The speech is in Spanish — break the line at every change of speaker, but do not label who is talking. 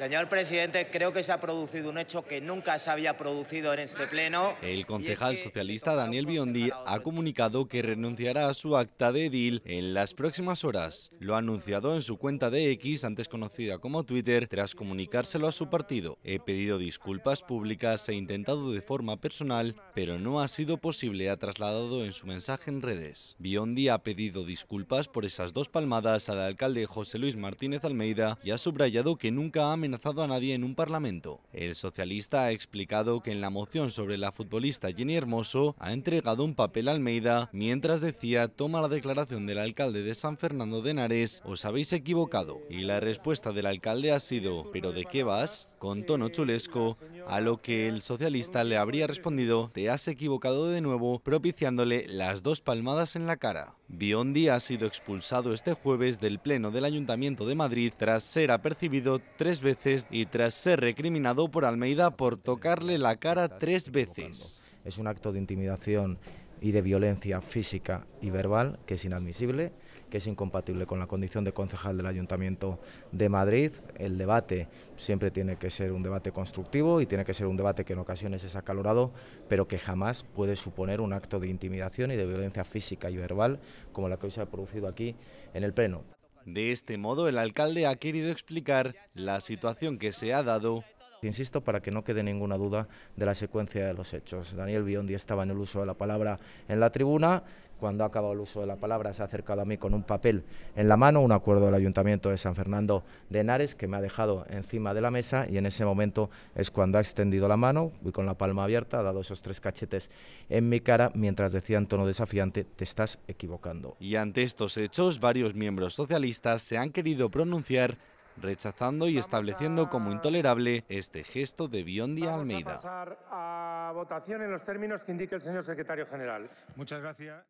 Señor presidente, creo que se ha producido un hecho que nunca se había producido en este pleno.
El concejal socialista Daniel Biondi ha comunicado que renunciará a su acta de edil en las próximas horas. Lo ha anunciado en su cuenta de X, antes conocida como Twitter, tras comunicárselo a su partido. He pedido disculpas públicas e intentado de forma personal, pero no ha sido posible, ha trasladado en su mensaje en redes. Biondi ha pedido disculpas por esas dos palmadas al alcalde José Luis Martínez Almeida y ha subrayado que nunca ha amenazado a nadie en un parlamento. El socialista ha explicado que en la moción sobre la futbolista Jenny Hermoso ha entregado un papel a Almeida mientras decía toma la declaración del alcalde de San Fernando de Henares, os habéis equivocado. Y la respuesta del alcalde ha sido ¿pero de qué vas? con tono chulesco a lo que el socialista le habría respondido, te has equivocado de nuevo, propiciándole las dos palmadas en la cara. Biondi ha sido expulsado este jueves del Pleno del Ayuntamiento de Madrid tras ser apercibido tres veces y tras ser recriminado por Almeida por tocarle la cara tres veces.
Es un acto de intimidación y de violencia física y verbal, que es inadmisible, que es incompatible con la condición de concejal del Ayuntamiento de Madrid. El debate siempre tiene que ser un debate constructivo y tiene que ser un debate que en ocasiones es acalorado, pero que jamás puede suponer un acto de intimidación y de violencia física y verbal como la que hoy se ha producido
aquí en el Pleno. De este modo, el alcalde ha querido explicar la situación que se ha dado
Insisto, para que no quede ninguna duda de la secuencia de los hechos. Daniel Biondi estaba en el uso de la palabra en la tribuna. Cuando ha acabado el uso de la palabra, se ha acercado a mí con un papel en la mano, un acuerdo del Ayuntamiento de San Fernando de Henares, que me ha dejado encima de la mesa, y en ese momento es cuando ha extendido la mano, voy con la palma abierta, ha dado esos tres cachetes en mi cara, mientras decía en tono desafiante: Te estás equivocando.
Y ante estos hechos, varios miembros socialistas se han querido pronunciar rechazando y estableciendo como intolerable este gesto de Biondi Almeida. Vamos
a pasar a votación en los términos que indique el señor secretario general. Muchas gracias.